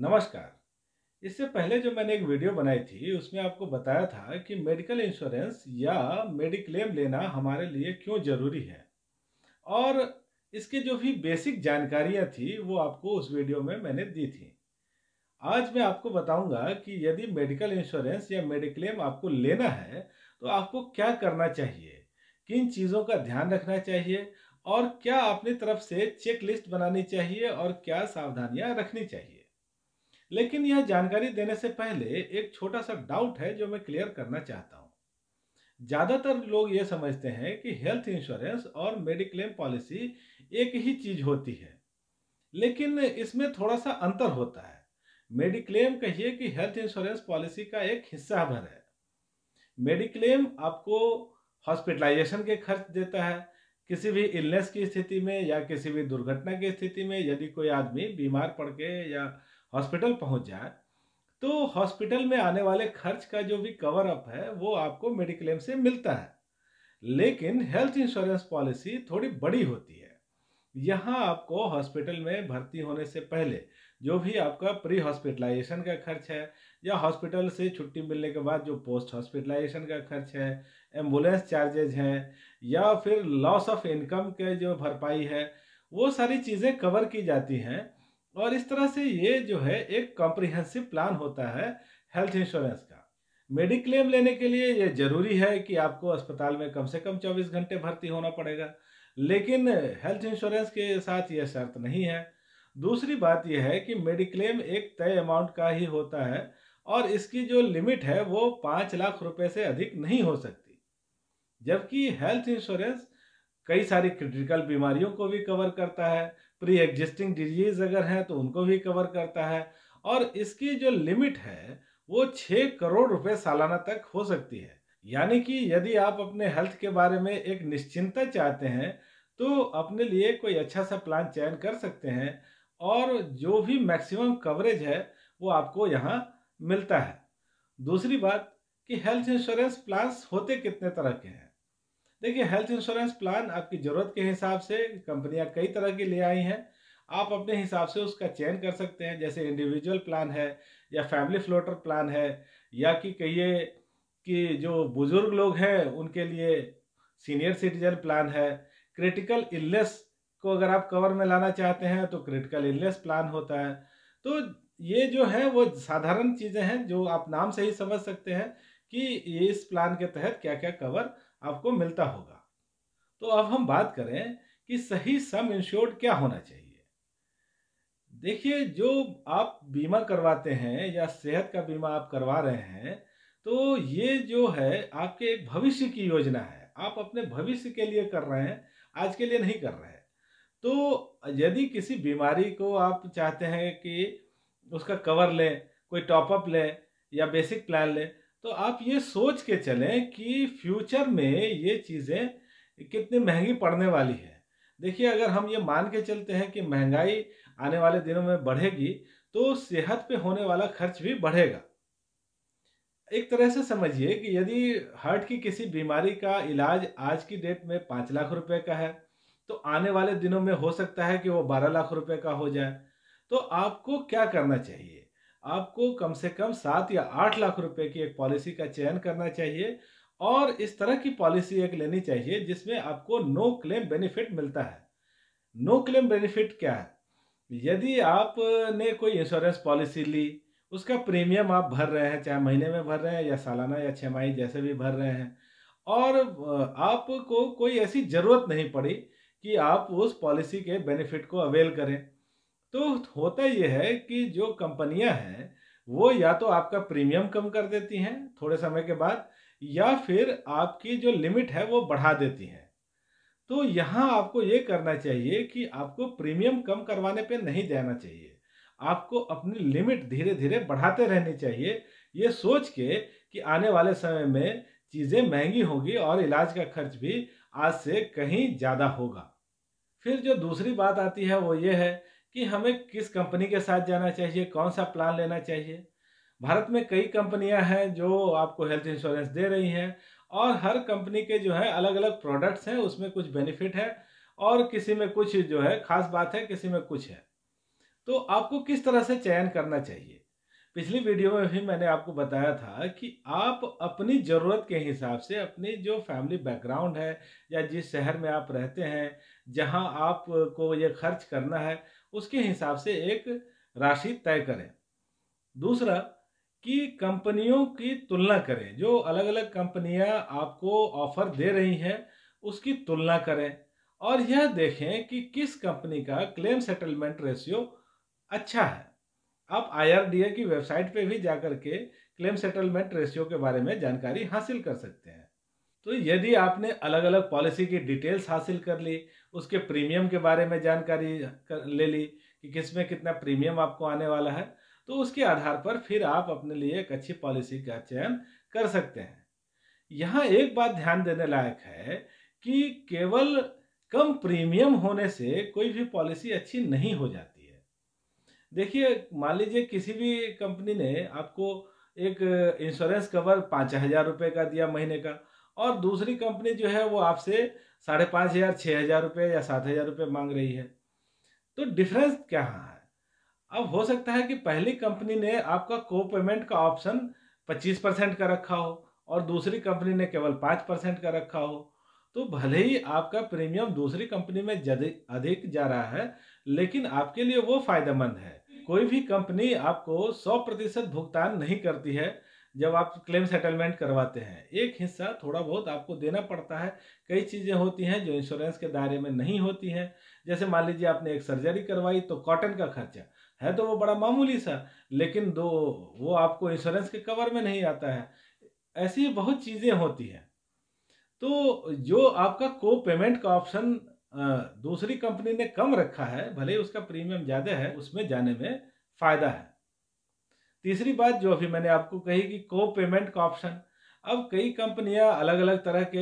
नमस्कार इससे पहले जो मैंने एक वीडियो बनाई थी उसमें आपको बताया था कि मेडिकल इंश्योरेंस या मेडिक्लेम लेना हमारे लिए क्यों ज़रूरी है और इसके जो भी बेसिक जानकारियाँ थी वो आपको उस वीडियो में मैंने दी थी आज मैं आपको बताऊंगा कि यदि मेडिकल इंश्योरेंस या मेडिक्लेम आपको लेना है तो आपको क्या करना चाहिए किन चीज़ों का ध्यान रखना चाहिए और क्या अपनी तरफ से चेक लिस्ट बनानी चाहिए और क्या सावधानियां रखनी चाहिए लेकिन यह जानकारी देने से पहले एक छोटा सा डाउट है जो मैं क्लियर करना चाहता हूँ ज़्यादातर लोग ये समझते हैं कि हेल्थ इंश्योरेंस और मेडिक्लेम पॉलिसी एक ही चीज़ होती है लेकिन इसमें थोड़ा सा अंतर होता है मेडिक्लेम कहिए कि हेल्थ इंश्योरेंस पॉलिसी का एक हिस्सा भर है मेडिक्लेम आपको हॉस्पिटलाइजेशन के खर्च देता है किसी भी इलनेस की स्थिति में या किसी भी दुर्घटना की स्थिति में यदि कोई आदमी बीमार पड़ के या हॉस्पिटल पहुंच जाए तो हॉस्पिटल में आने वाले खर्च का जो भी कवर अप है वो आपको मेडिक्लेम से मिलता है लेकिन हेल्थ इंश्योरेंस पॉलिसी थोड़ी बड़ी होती है यहाँ आपको हॉस्पिटल में भर्ती होने से पहले जो भी आपका प्री हॉस्पिटलाइजेशन का खर्च है या हॉस्पिटल से छुट्टी मिलने के बाद जो पोस्ट हॉस्पिटलाइजेशन का खर्च है एम्बुलेंस चार्जेज हैं या फिर लॉस ऑफ इनकम के जो भरपाई है वो सारी चीज़ें कवर की जाती हैं और इस तरह से ये जो है एक कॉम्प्रिहेंसिव प्लान होता है हेल्थ इंश्योरेंस का मेडिक्लेम लेने के लिए ये जरूरी है कि आपको अस्पताल में कम से कम 24 घंटे भर्ती होना पड़ेगा लेकिन हेल्थ इंश्योरेंस के साथ ये शर्त नहीं है दूसरी बात यह है कि मेडिक्लेम एक तय अमाउंट का ही होता है और इसकी जो लिमिट है वो पाँच लाख रुपए से अधिक नहीं हो सकती जबकि हेल्थ इंश्योरेंस कई सारी क्रिटिकल बीमारियों को भी कवर करता है प्री एग्जिस्टिंग डिजीज अगर हैं तो उनको भी कवर करता है और इसकी जो लिमिट है वो छः करोड़ रुपए सालाना तक हो सकती है यानी कि यदि आप अपने हेल्थ के बारे में एक निश्चिंता चाहते हैं तो अपने लिए कोई अच्छा सा प्लान चयन कर सकते हैं और जो भी मैक्सिमम कवरेज है वो आपको यहाँ मिलता है दूसरी बात कि हेल्थ इंश्योरेंस प्लान्स होते कितने तरह के हैं देखिए हेल्थ इंश्योरेंस प्लान आपकी ज़रूरत के हिसाब से कंपनियां कई तरह की ले आई हैं आप अपने हिसाब से उसका चयन कर सकते हैं जैसे इंडिविजुअल प्लान है या फैमिली फ्लोटर प्लान है या कि कहिए कि जो बुज़ुर्ग लोग हैं उनके लिए सीनियर सिटीजन प्लान है क्रिटिकल इलनेस को अगर आप कवर में लाना चाहते हैं तो क्रिटिकल इलनेस प्लान होता है तो ये जो है वो साधारण चीज़ें हैं जो आप नाम से ही समझ सकते हैं कि इस प्लान के तहत क्या क्या कवर आपको मिलता होगा तो अब हम बात करें कि सही सम इंश्योर्ड क्या होना चाहिए देखिए जो आप बीमा करवाते हैं या सेहत का बीमा आप करवा रहे हैं तो ये जो है आपके एक भविष्य की योजना है आप अपने भविष्य के लिए कर रहे हैं आज के लिए नहीं कर रहे हैं तो यदि किसी बीमारी को आप चाहते हैं कि उसका कवर लें कोई टॉपअप लें या बेसिक प्लान लें तो आप ये सोच के चलें कि फ्यूचर में ये चीज़ें कितनी महंगी पड़ने वाली है देखिए अगर हम ये मान के चलते हैं कि महंगाई आने वाले दिनों में बढ़ेगी तो सेहत पे होने वाला खर्च भी बढ़ेगा एक तरह से समझिए कि यदि हार्ट की किसी बीमारी का इलाज आज की डेट में पाँच लाख रुपए का है तो आने वाले दिनों में हो सकता है कि वो बारह लाख रुपए का हो जाए तो आपको क्या करना चाहिए आपको कम से कम सात या आठ लाख रुपए की एक पॉलिसी का चयन करना चाहिए और इस तरह की पॉलिसी एक लेनी चाहिए जिसमें आपको नो क्लेम बेनिफिट मिलता है नो क्लेम बेनिफिट क्या है यदि आपने कोई इंश्योरेंस पॉलिसी ली उसका प्रीमियम आप भर रहे हैं चाहे महीने में भर रहे हैं या सालाना या छमाही जैसे भी भर रहे हैं और आपको कोई ऐसी ज़रूरत नहीं पड़ी कि आप उस पॉलिसी के बेनिफिट को अवेल करें तो होता यह है कि जो कंपनियां हैं वो या तो आपका प्रीमियम कम कर देती हैं थोड़े समय के बाद या फिर आपकी जो लिमिट है वो बढ़ा देती हैं तो यहाँ आपको ये करना चाहिए कि आपको प्रीमियम कम करवाने पे नहीं देना चाहिए आपको अपनी लिमिट धीरे धीरे बढ़ाते रहनी चाहिए ये सोच के कि आने वाले समय में चीज़ें महंगी होगी और इलाज का खर्च भी आज से कहीं ज़्यादा होगा फिर जो दूसरी बात आती है वो ये है कि हमें किस कंपनी के साथ जाना चाहिए कौन सा प्लान लेना चाहिए भारत में कई कंपनियां हैं जो आपको हेल्थ इंश्योरेंस दे रही हैं और हर कंपनी के जो है अलग अलग प्रोडक्ट्स हैं उसमें कुछ बेनिफिट है और किसी में कुछ जो है खास बात है किसी में कुछ है तो आपको किस तरह से चयन करना चाहिए पिछली वीडियो में भी मैंने आपको बताया था कि आप अपनी ज़रूरत के हिसाब से अपनी जो फैमिली बैकग्राउंड है या जिस शहर में आप रहते हैं जहां आपको ये खर्च करना है उसके हिसाब से एक राशि तय करें दूसरा कि कंपनियों की तुलना करें जो अलग अलग कंपनियां आपको ऑफर दे रही हैं उसकी तुलना करें और यह देखें कि किस कंपनी का क्लेम सेटलमेंट रेशियो अच्छा है आप आई की वेबसाइट पर भी जाकर के क्लेम सेटलमेंट रेशियो के बारे में जानकारी हासिल कर सकते हैं तो यदि आपने अलग अलग पॉलिसी की डिटेल्स हासिल कर ली उसके प्रीमियम के बारे में जानकारी ले ली कि किस में कितना प्रीमियम आपको आने वाला है तो उसके आधार पर फिर आप अपने लिए एक अच्छी पॉलिसी का चयन कर सकते हैं यहाँ एक बात ध्यान देने लायक है कि केवल कम प्रीमियम होने से कोई भी पॉलिसी अच्छी नहीं हो जाती है देखिए मान लीजिए किसी भी कंपनी ने आपको एक इंश्योरेंस कवर पाँच हज़ार रुपये का दिया महीने का और दूसरी कंपनी जो है वो आपसे साढ़े पाँच हज़ार छः हज़ार रुपये या सात हज़ार रुपये मांग रही है तो डिफरेंस क्या है अब हो सकता है कि पहली कंपनी ने आपका को पेमेंट का ऑप्शन पच्चीस परसेंट का रखा हो और दूसरी कंपनी ने केवल पाँच परसेंट का रखा हो तो भले ही आपका प्रीमियम दूसरी कंपनी में अधिक जा रहा है लेकिन आपके लिए वो फायदेमंद है कोई भी कंपनी आपको सौ प्रतिशत भुगतान नहीं करती है जब आप क्लेम सेटलमेंट करवाते हैं एक हिस्सा थोड़ा बहुत आपको देना पड़ता है कई चीज़ें होती हैं जो इंश्योरेंस के दायरे में नहीं होती हैं जैसे मान लीजिए आपने एक सर्जरी करवाई तो कॉटन का खर्चा है तो वो बड़ा मामूली सा लेकिन दो वो आपको इंश्योरेंस के कवर में नहीं आता है ऐसी बहुत चीज़ें होती हैं तो जो आपका को पेमेंट का ऑप्शन दूसरी कंपनी ने कम रखा है भले ही उसका प्रीमियम ज़्यादा है उसमें जाने में फ़ायदा है तीसरी बात जो अभी मैंने आपको कही कि को पेमेंट का ऑप्शन अब कई कंपनियां अलग अलग तरह के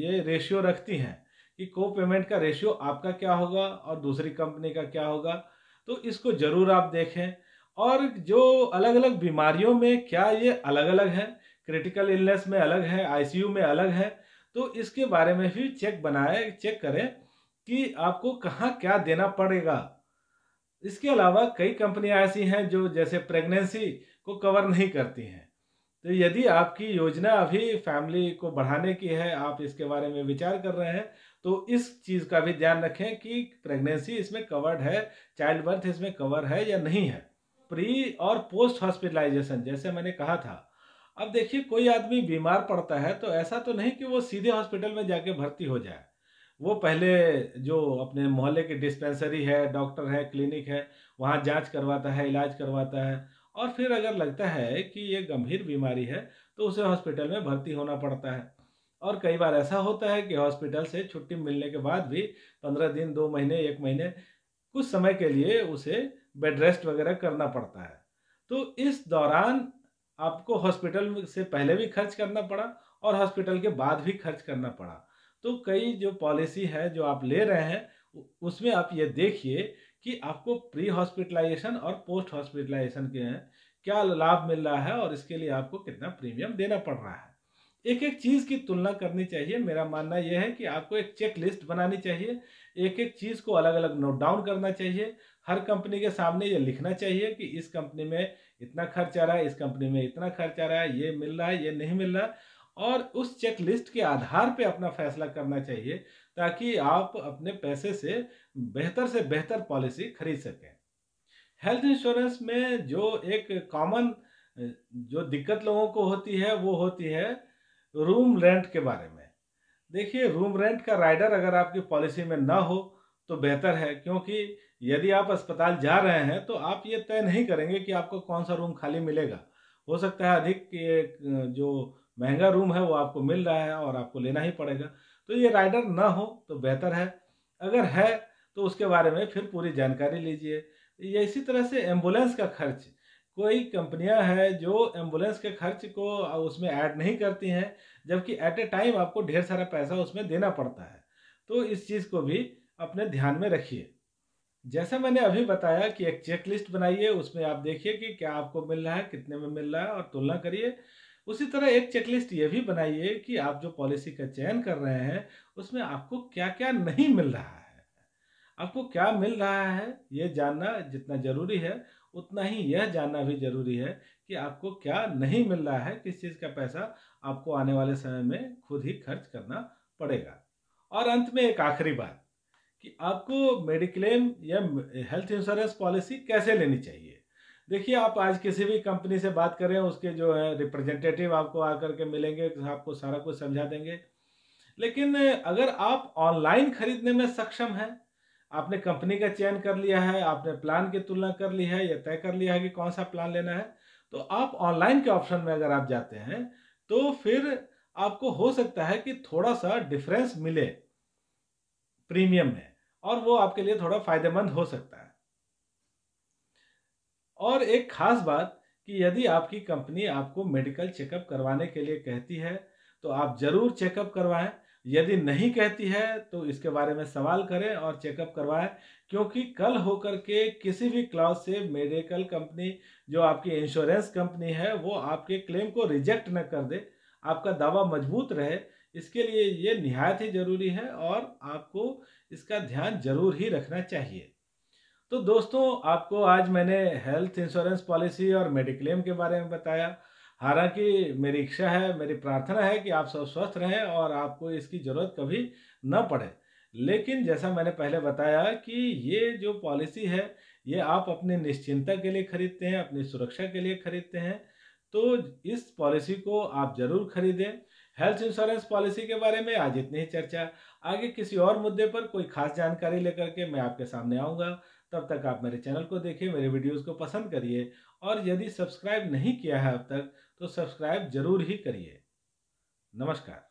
ये रेशियो रखती हैं कि को पेमेंट का रेशियो आपका क्या होगा और दूसरी कंपनी का क्या होगा तो इसको ज़रूर आप देखें और जो अलग अलग बीमारियों में क्या ये अलग अलग है क्रिटिकल इलनेस में अलग है आईसीयू में अलग है तो इसके बारे में भी चेक बनाए चेक करें कि आपको कहाँ क्या देना पड़ेगा इसके अलावा कई कंपनियां ऐसी हैं जो जैसे प्रेगनेंसी को कवर नहीं करती हैं तो यदि आपकी योजना अभी फैमिली को बढ़ाने की है आप इसके बारे में विचार कर रहे हैं तो इस चीज़ का भी ध्यान रखें कि प्रेगनेंसी इसमें कवर्ड है चाइल्ड बर्थ इसमें कवर है या नहीं है प्री और पोस्ट हॉस्पिटलाइजेशन जैसे मैंने कहा था अब देखिए कोई आदमी बीमार पड़ता है तो ऐसा तो नहीं कि वो सीधे हॉस्पिटल में जाके भर्ती हो जाए वो पहले जो अपने मोहल्ले की डिस्पेंसरी है डॉक्टर है क्लिनिक है वहाँ जांच करवाता है इलाज करवाता है और फिर अगर लगता है कि ये गंभीर बीमारी है तो उसे हॉस्पिटल में भर्ती होना पड़ता है और कई बार ऐसा होता है कि हॉस्पिटल से छुट्टी मिलने के बाद भी पंद्रह दिन दो महीने एक महीने कुछ समय के लिए उसे बेड रेस्ट वगैरह करना पड़ता है तो इस दौरान आपको हॉस्पिटल से पहले भी खर्च करना पड़ा और हॉस्पिटल के बाद भी खर्च करना पड़ा तो कई जो पॉलिसी है जो आप ले रहे हैं उसमें आप ये देखिए कि आपको प्री हॉस्पिटलाइजेशन और पोस्ट हॉस्पिटलाइजेशन के क्या लाभ मिल रहा है और इसके लिए आपको कितना प्रीमियम देना पड़ रहा है एक एक चीज़ की तुलना करनी चाहिए मेरा मानना यह है कि आपको एक चेक लिस्ट बनानी चाहिए एक एक चीज़ को अलग अलग नोट डाउन करना चाहिए हर कंपनी के सामने ये लिखना चाहिए कि इस कंपनी में इतना खर्च आ रहा है इस कंपनी में इतना खर्च आ रहा है ये मिल रहा है ये नहीं मिल रहा और उस चेक लिस्ट के आधार पे अपना फैसला करना चाहिए ताकि आप अपने पैसे से बेहतर से बेहतर पॉलिसी खरीद सकें हेल्थ इंश्योरेंस में जो एक कॉमन जो दिक्कत लोगों को होती है वो होती है रूम रेंट के बारे में देखिए रूम रेंट का राइडर अगर आपकी पॉलिसी में ना हो तो बेहतर है क्योंकि यदि आप अस्पताल जा रहे हैं तो आप ये तय नहीं करेंगे कि आपको कौन सा रूम खाली मिलेगा हो सकता है अधिक जो महंगा रूम है वो आपको मिल रहा है और आपको लेना ही पड़ेगा तो ये राइडर ना हो तो बेहतर है अगर है तो उसके बारे में फिर पूरी जानकारी लीजिए इसी तरह से एम्बुलेंस का खर्च कोई कंपनियां हैं जो एम्बुलेंस के खर्च को उसमें ऐड नहीं करती हैं जबकि एट ए टाइम आपको ढेर सारा पैसा उसमें देना पड़ता है तो इस चीज़ को भी अपने ध्यान में रखिए जैसा मैंने अभी बताया कि एक चेक लिस्ट बनाइए उसमें आप देखिए कि क्या आपको मिल रहा है कितने में मिल रहा है और तुलना करिए उसी तरह एक चेकलिस्ट ये भी बनाइए कि आप जो पॉलिसी का चयन कर रहे हैं उसमें आपको क्या क्या नहीं मिल रहा है आपको क्या मिल रहा है ये जानना जितना ज़रूरी है उतना ही यह जानना भी ज़रूरी है कि आपको क्या नहीं मिल रहा है किस चीज़ का पैसा आपको आने वाले समय में खुद ही खर्च करना पड़ेगा और अंत में एक आखिरी बात कि आपको मेडिक्लेम या हेल्थ इंश्योरेंस पॉलिसी कैसे लेनी चाहिए देखिए आप आज किसी भी कंपनी से बात करें उसके जो है रिप्रेजेंटेटिव आपको आकर के मिलेंगे आपको सारा कुछ समझा देंगे लेकिन अगर आप ऑनलाइन खरीदने में सक्षम हैं आपने कंपनी का चयन कर लिया है आपने प्लान की तुलना कर ली है या तय कर लिया है कि कौन सा प्लान लेना है तो आप ऑनलाइन के ऑप्शन में अगर आप जाते हैं तो फिर आपको हो सकता है कि थोड़ा सा डिफरेंस मिले प्रीमियम में और वो आपके लिए थोड़ा फायदेमंद हो सकता है और एक खास बात कि यदि आपकी कंपनी आपको मेडिकल चेकअप करवाने के लिए कहती है तो आप ज़रूर चेकअप करवाएं यदि नहीं कहती है तो इसके बारे में सवाल करें और चेकअप करवाएं क्योंकि कल होकर के किसी भी क्लाउज से मेडिकल कंपनी जो आपकी इंश्योरेंस कंपनी है वो आपके क्लेम को रिजेक्ट न कर दे आपका दावा मजबूत रहे इसके लिए ये निहायत ही ज़रूरी है और आपको इसका ध्यान जरूर ही रखना चाहिए तो दोस्तों आपको आज मैंने हेल्थ इंश्योरेंस पॉलिसी और मेडिक्लेम के बारे में बताया हालांकि मेरी इच्छा है मेरी प्रार्थना है कि आप सब स्वस्थ रहें और आपको इसकी ज़रूरत कभी न पड़े लेकिन जैसा मैंने पहले बताया कि ये जो पॉलिसी है ये आप अपने निश्चिंता के लिए खरीदते हैं अपनी सुरक्षा के लिए खरीदते हैं तो इस पॉलिसी को आप ज़रूर खरीदें हेल्थ इंश्योरेंस पॉलिसी के बारे में आज इतनी ही चर्चा आगे किसी और मुद्दे पर कोई खास जानकारी लेकर के मैं आपके सामने आऊँगा तब तक आप मेरे चैनल को देखिए मेरे वीडियोस को पसंद करिए और यदि सब्सक्राइब नहीं किया है अब तक तो सब्सक्राइब जरूर ही करिए नमस्कार